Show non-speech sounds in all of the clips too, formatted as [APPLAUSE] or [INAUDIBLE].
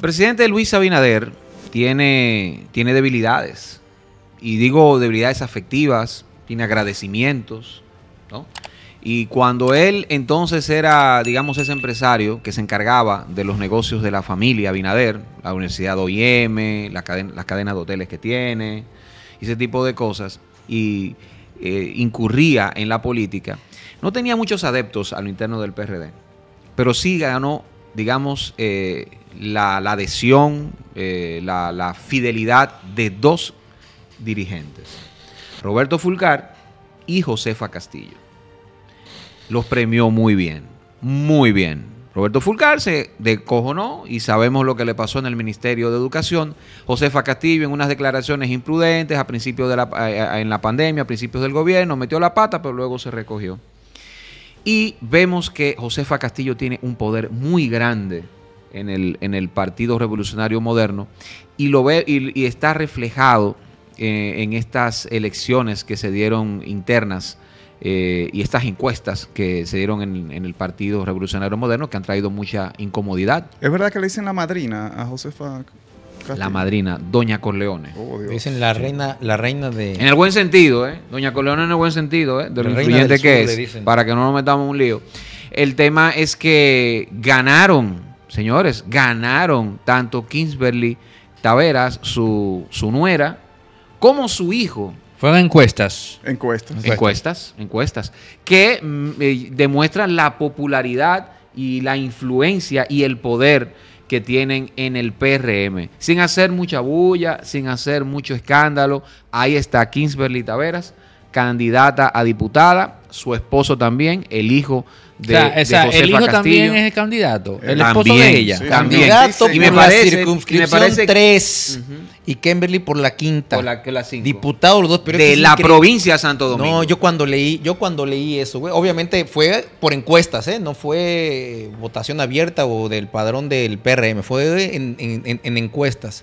El presidente Luis Abinader tiene, tiene debilidades. Y digo debilidades afectivas, tiene agradecimientos, Y cuando él entonces era, digamos, ese empresario que se encargaba de los negocios de la familia Abinader, la Universidad de OIM, la las cadenas de hoteles que tiene, ese tipo de cosas, y eh, incurría en la política, no tenía muchos adeptos al interno del PRD, pero sí ganó digamos, eh, la, adhesión, eh, la, la, fidelidad de dos dirigentes, Roberto Fulcar y Josefa Castillo. Los premió muy bien, muy bien. Roberto Fulcar se decojonó y sabemos lo que le pasó en el Ministerio de Educación. Josefa Castillo en unas declaraciones imprudentes a principios de la, eh, en la pandemia, a principios del gobierno, metió la pata, pero luego se recogió. Y vemos que Josefa Castillo tiene un poder muy grande en el, en el Partido Revolucionario Moderno y, lo ve, y, está reflejado eh, en estas elecciones que se dieron internas eh, y estas encuestas que se dieron en, en, el Partido Revolucionario Moderno que han traído mucha incomodidad. Es verdad que le dicen la madrina a Josefa la madrina, Doña Corleone. Oh, dicen la reina, la reina de. En el buen sentido, ¿eh? Doña Corleone en el buen sentido, ¿eh? De lo influyente que es. Para que no nos metamos un lío. El tema es que ganaron, señores, ganaron tanto Kingsberly Taveras, su, nuera, como su hijo. Fueron encuestas. Encuestas. Encuestas, encuestas. Que mm, eh, demuestran la popularidad y la influencia y el poder que tienen en el PRM. Sin hacer mucha bulla, sin hacer mucho escándalo, ahí está Kinsberlita Taveras, candidata a diputada, su esposo también, el hijo de, el hijo también es el candidato, el esposo de ella. también. y me parece, circunscripción tres y Kimberly por la quinta. Por la, la los dos. de la provincia de Santo Domingo. No, yo cuando leí, yo cuando leí eso, obviamente fue por encuestas, ¿eh? No fue votación abierta o del padrón del PRM, fue en encuestas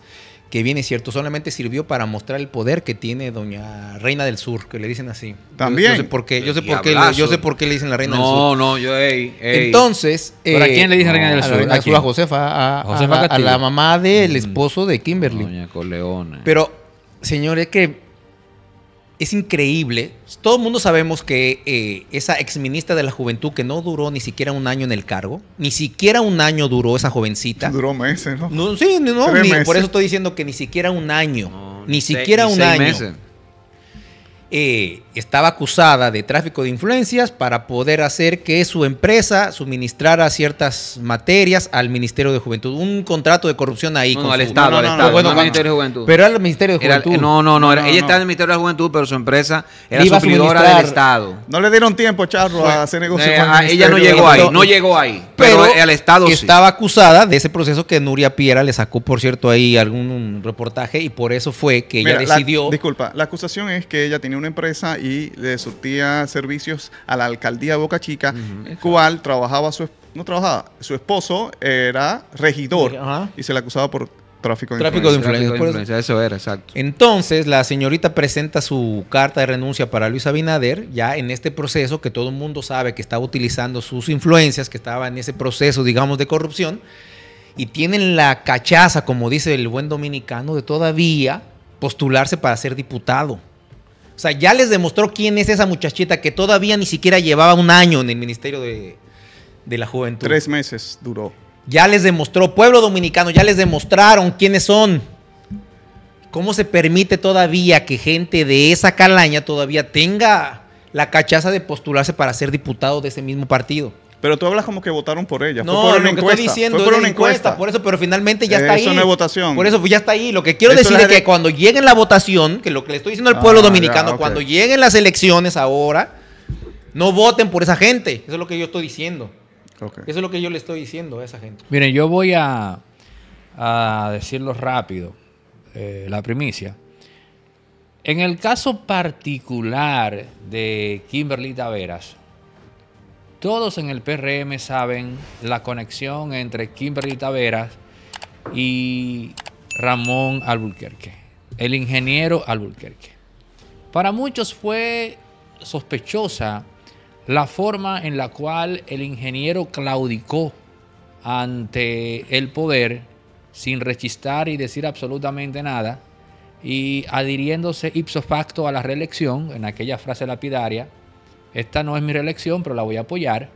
que viene cierto, solamente sirvió para mostrar el poder que tiene doña Reina del Sur, que le dicen así. También. Yo, sé por qué, yo sé yo sé por qué le dicen la Reina del Sur. No, no, yo Entonces, eh, quién le dicen Reina del Sur? A, la, Josefa, a, la, mamá del mm. esposo de Kimberly. Doña Coleona. Pero señores, que es increíble. Todo el mundo sabemos que eh, esa esa exministra de la juventud que no duró ni siquiera un año en el cargo, ni siquiera un año duró esa jovencita. Duró meses, ¿no? sí, no, por eso estoy diciendo que ni siquiera un año. ni, siquiera un año. Eh, estaba acusada de tráfico de influencias para poder hacer que su empresa suministrara ciertas materias al Ministerio de Juventud. Un contrato de corrupción ahí. con el al Estado, no, al Ministerio de Juventud. Pero Ministerio de Juventud. no, no, no, Ella estaba en el Ministerio de Juventud, pero su empresa era Iba del Estado. No le dieron tiempo, Charro, a hacer negocios. Eh, ah, ella no llegó ahí, no llegó ahí. Pero, al Estado Estaba acusada de ese proceso que Nuria Piera le sacó, por cierto, ahí algún reportaje y por eso fue que ella decidió. disculpa, la acusación es que ella tenía una empresa y y le surtía servicios a la alcaldía de Boca Chica, cual trabajaba su no trabajaba, su esposo era regidor y se le acusaba por tráfico de tráfico influencia. tráfico de influencia eso era, exacto. Entonces, la señorita presenta su carta de renuncia para Luis Abinader, ya en este proceso que todo el mundo sabe que estaba utilizando sus influencias, que estaba en ese proceso, digamos, de corrupción, y tienen la cachaza, como dice el buen dominicano, de todavía postularse para ser diputado. O sea, ya les demostró quién es esa muchachita que todavía ni siquiera llevaba un año en el Ministerio de, de la Juventud. Tres meses duró. Ya les demostró, pueblo dominicano, ya les demostraron quiénes son. ¿Cómo se permite todavía que gente de esa calaña todavía tenga la cachaza de postularse para ser diputado de ese mismo partido? Pero tú hablas como que votaron por ella. No, fue por una lo que Estoy diciendo, fue por una encuesta, Por eso, pero finalmente ya está eh, ahí. Eso no es votación. Por eso pues, ya está ahí. Lo que quiero decir es que cuando llegue la votación, que lo que le estoy diciendo al pueblo ah, dominicano, cuando lleguen las elecciones ahora, no voten por esa gente. Eso es lo que yo estoy diciendo. Eso es lo que yo le estoy diciendo a esa gente. Miren, yo voy a, decirlo rápido, eh, la primicia. En el caso particular de Kimberly Taveras, todos en el PRM saben la conexión entre Kimberly Taveras y Ramón Albuquerque, el ingeniero Albuquerque. Para muchos fue sospechosa la forma en la cual el ingeniero claudicó ante el poder sin rechistar y decir absolutamente nada y adhiriéndose ipso facto a la reelección, en aquella frase lapidaria, esta no es mi reelección, pero la voy a apoyar.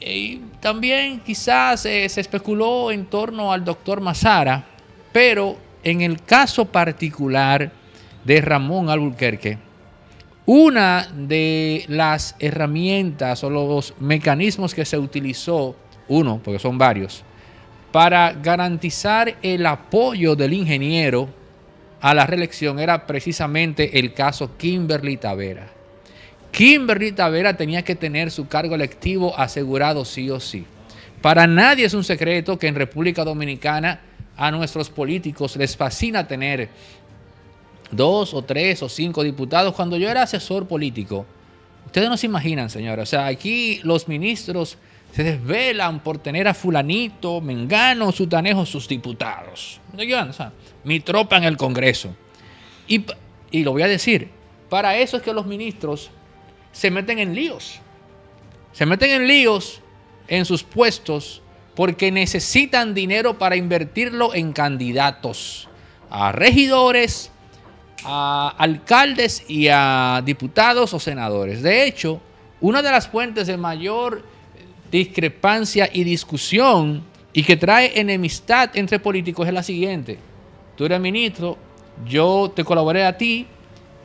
Y también quizás eh, se especuló en torno al doctor Mazara, pero en el caso particular de Ramón Albuquerque, una de las herramientas o los mecanismos que se utilizó, uno, porque son varios, para garantizar el apoyo del ingeniero a la reelección era precisamente el caso Kimberly Tavera. Kimberly Tavera tenía que tener su cargo electivo asegurado sí o sí. Para nadie es un secreto que en República Dominicana a nuestros políticos les fascina tener dos o tres o cinco diputados. Cuando yo era asesor político, ustedes no se imaginan, señores. o sea, aquí los ministros se desvelan por tener a fulanito, mengano, sutanejo, sus diputados. mi tropa en el Congreso. Y, y lo voy a decir, para eso es que los ministros se meten en líos. Se meten en líos en sus puestos porque necesitan dinero para invertirlo en candidatos, a regidores, a alcaldes y a diputados o senadores. De hecho, una de las fuentes de mayor discrepancia y discusión y que trae enemistad entre políticos es la siguiente. Tú eres ministro, yo te colaboré a ti,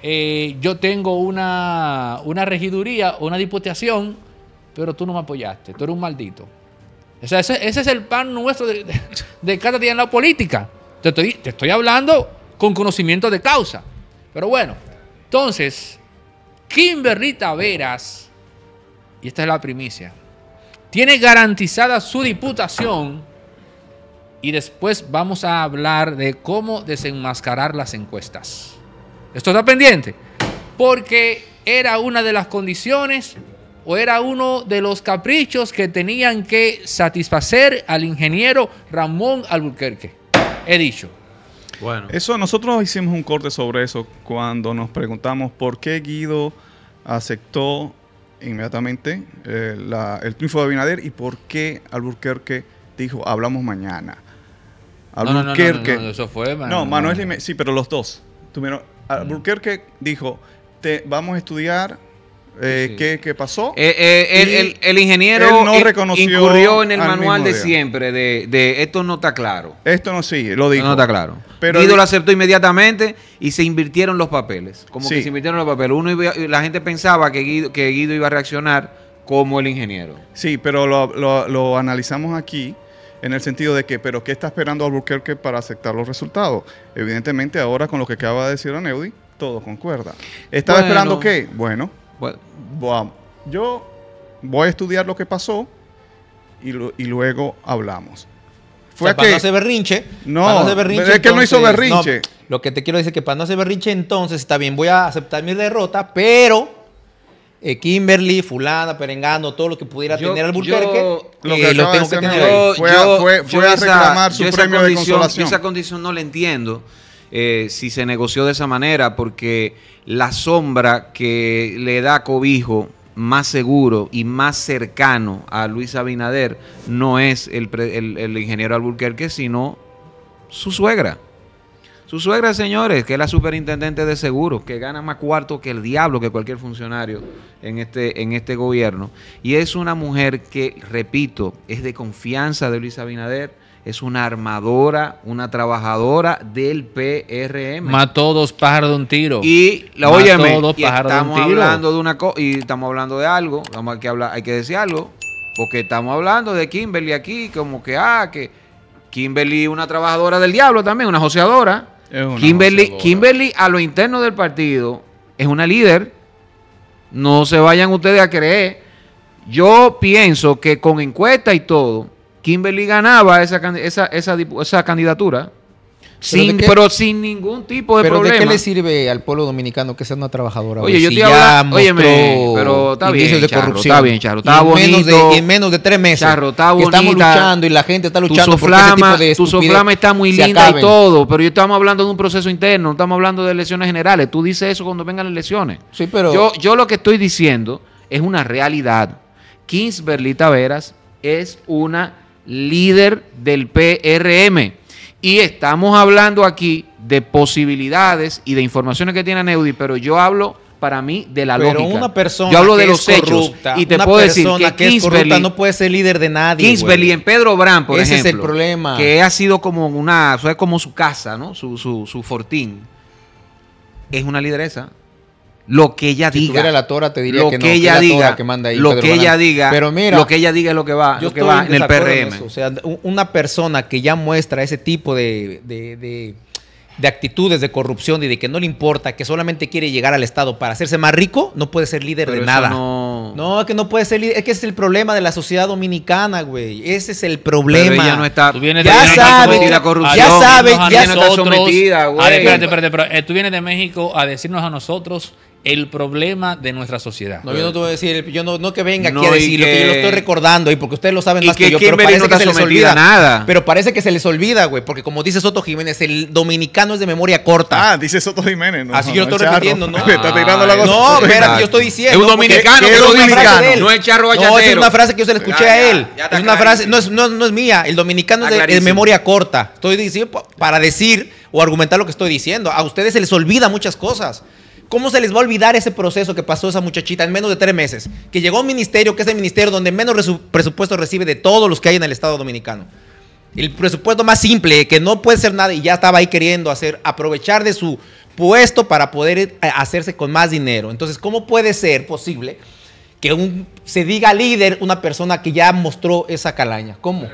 eh, yo tengo una, una regiduría, una diputación, pero tú no me apoyaste, tú eres un maldito. ese, es el pan nuestro de, cada día en la política. Te estoy, te estoy hablando con conocimiento de causa. Pero bueno, entonces, Kimberly Veras y esta es la primicia, tiene garantizada su diputación y después vamos a hablar de cómo desenmascarar las encuestas. Esto está pendiente. Porque era una de las condiciones o era uno de los caprichos que tenían que satisfacer al ingeniero Ramón Alburquerque. He dicho. Bueno. Eso, nosotros hicimos un corte sobre eso cuando nos preguntamos por qué Guido aceptó inmediatamente eh, el triunfo de Abinader y por qué Alburquerque dijo hablamos mañana. Alburquerque. No, no, no, eso fue Manuel. No, Manuel sí, pero los dos. Tuvieron, Ah, que dijo, te, vamos a estudiar eh, qué, pasó. Eh, eh, el, ingeniero no reconoció incurrió en el manual de siempre de, esto no está claro. Esto no sigue, lo dijo. No, está claro. Guido lo aceptó inmediatamente y se invirtieron los papeles. Como que se invirtieron los papeles. Uno la gente pensaba que Guido, que Guido iba a reaccionar como el ingeniero. Sí, pero lo analizamos aquí en el sentido de que, pero ¿qué está esperando Albuquerque para aceptar los resultados? Evidentemente ahora con lo que acaba de decir Aneudi, todo concuerda. ¿Estaba esperando qué? Bueno, yo voy a estudiar lo que pasó y, luego hablamos. Fue o que, para no hacer berrinche. No, es que no hizo berrinche. lo que te quiero decir es que para no hacer berrinche, entonces está bien, voy a aceptar mi derrota, pero eh, Kimberly, Fulana, perengando, todo lo que pudiera tener Alburquerque, lo eh, que, lo tengo que Fue, a, reclamar su premio de consolación. Esa condición no le entiendo. Eh, si se negoció de esa manera, porque la sombra que le da cobijo más seguro y más cercano a Luis Abinader no es el, el ingeniero Alburquerque, sino su suegra. Su suegra, señores, que es la superintendente de seguros, que gana más cuarto que el diablo, que cualquier funcionario en este, en este gobierno. Y es una mujer que, repito, es de confianza de Luis Abinader. Es una armadora, una trabajadora del PRM. Mató dos pájaros de un tiro. Y, la, estamos hablando de una y estamos hablando de algo, vamos hay que hay que decir algo, porque estamos hablando de Kimberly aquí, como que, ah, que Kimberly una trabajadora del diablo también, una joseadora Kimberly, Kimberly a lo interno del partido es una líder. No se vayan ustedes a creer. Yo pienso que con encuesta y todo, Kimberly ganaba esa, esa, esa, esa candidatura. ¿Pero, sin ningún tipo de problema. ¿Pero de qué le sirve al pueblo dominicano que sea una trabajadora? Oye, yo te hablo, oye, pero está bien, está bien, Charro, bonito. en menos de tres meses. Charro, está Estamos luchando y la gente está luchando tu soflama, tipo de Tu está muy linda y todo, pero yo estamos hablando de un proceso interno, no estamos hablando de elecciones generales. Tú dices eso cuando vengan las elecciones. Sí, pero... Yo, yo lo que estoy diciendo es una realidad. Berlita Veras es una líder del PRM y estamos hablando aquí de posibilidades y de informaciones que tiene Neudi, pero yo hablo para mí de la pero una persona yo hablo de los es corrupta, hechos y te puedo decir que, no puede ser líder de nadie. en Pedro Brand, por Ese es el problema. Que ha sido como una, como su casa, ¿no? Su, su, su fortín. Es una lideresa lo que ella si diga. la tora, te diría que, no, ella diga, lo que ella diga, pero mira, lo que ella diga es lo que va, lo en el PRM. o sea, una persona que ya muestra ese tipo de, de, actitudes de corrupción y de que no le importa, que solamente quiere llegar al Estado para hacerse más rico, no puede ser líder de nada. No... no... que no puede ser líder, es que es el problema de la sociedad dominicana, güey. Ese es el problema. tú vienes ya sabes, corrupción. Ya sabes, ya, está sometida, güey. espérate, espérate, eh, tú vienes de México a decirnos a nosotros el problema de nuestra sociedad. No, yo no te voy a decir, yo no, no que venga aquí a decir lo que yo lo estoy recordando, y porque ustedes lo saben más que, yo, pero parece que se les olvida. Nada. Pero parece que se les olvida, güey, porque como dice Soto Jiménez, el dominicano es de memoria corta. Ah, dice Soto Jiménez, ¿no? Así yo lo estoy repitiendo, ¿no? [LAUGHS] No, espérate, yo estoy diciendo. Es un dominicano, es dominicano. No es charro No, es una frase que yo se la escuché a él. es una frase, no es, no, es mía, el dominicano es de memoria corta. Estoy diciendo para decir o argumentar lo que estoy diciendo. A ustedes se les olvida muchas cosas. ¿Cómo se les va a olvidar ese proceso que pasó esa muchachita en menos de tres meses? Que llegó a un ministerio que es el ministerio donde menos presupuesto recibe de todos los que hay en el Estado dominicano. El presupuesto más simple, que no puede ser nada y ya estaba ahí queriendo hacer, aprovechar de su puesto para poder eh, hacerse con más dinero. Entonces, ¿cómo puede ser posible que se diga líder una persona que ya mostró esa calaña? ¿Cómo?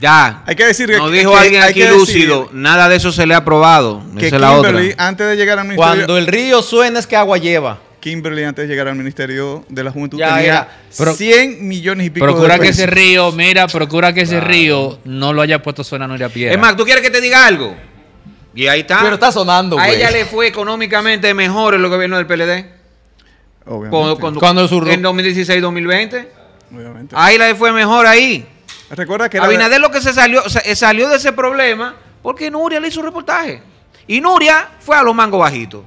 Ya. Hay que decir que. No dijo alguien aquí lúcido. nada de eso se le ha probado. la otra. antes de llegar al ministerio. Cuando el río suena es que agua lleva. Kimberly, antes de llegar al Ministerio de la Juventud, tenía 100 millones y pico Procura que ese río, mira, procura que ese río no lo haya puesto suena no a piedra. Es más, ¿tú quieres que te diga algo? Y ahí está. Pero está sonando, A ella le fue económicamente mejor en los gobiernos del PLD. Obviamente. Cuando, surgió. En 2016-2020. Obviamente. Ahí le fue mejor ahí. Recuerda que Abinader lo que se salió, eh, salió de ese problema porque Nuria le hizo un reportaje. Y Nuria fue a los mangos bajitos.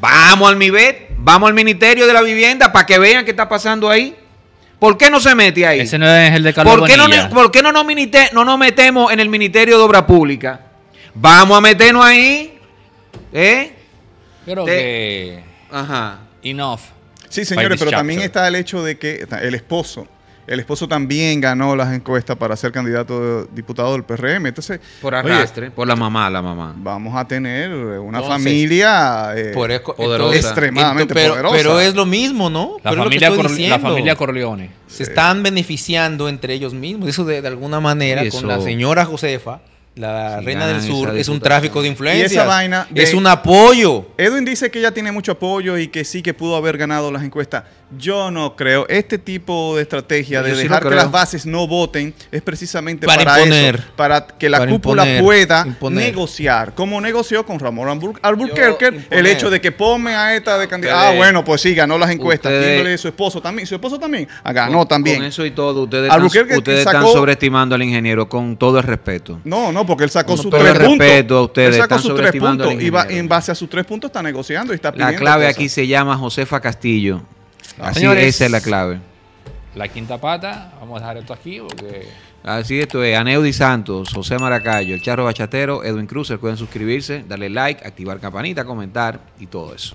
Vamos al MIBET, vamos al Ministerio de la Vivienda para que vean qué está pasando ahí. ¿Por qué no se mete ahí? Ese no es el de Carlos ¿Por qué, no, no, nos no metemos en el Ministerio de Obra Pública? Vamos a meternos ahí. ¿Eh? Pero que... Ajá. Enough. Sí, señores, pero también está el hecho de que el esposo el esposo también ganó las encuestas para ser candidato diputado del PRM. Entonces, por arrastre, por la mamá, la mamá. Vamos a tener una familia eh, extremadamente poderosa. Pero es lo mismo, ¿no? La, familia, la familia Corleone. Se están beneficiando entre ellos mismos. Eso de, alguna manera con la señora Josefa la Reina del Sur es un tráfico de influencia Y esa vaina es un apoyo. Edwin dice que ella tiene mucho apoyo y que sí que pudo haber ganado las encuestas. Yo no creo. Este tipo de estrategia de dejar que las bases no voten es precisamente para, eso, para que la cúpula pueda negociar, como negoció con Ramón Alburquerque, el hecho de que pome a esta de candidato. Ah, bueno, pues sí, ganó las encuestas. su esposo también, su esposo también, ah, ganó también. Con eso y todo, ustedes, están sobreestimando al ingeniero con todo el respeto. No, no porque él sacó sus tres puntos. A ustedes, él sacó sus tres puntos y en base a sus tres puntos está negociando y está pidiendo La clave aquí se llama Josefa Castillo. Así esa es la clave. La quinta pata, vamos a dejar esto aquí porque... Así esto es, Aneudi Santos, José Maracayo, El Charro Bachatero, Edwin Cruz, pueden suscribirse, darle like, activar campanita, comentar y todo eso.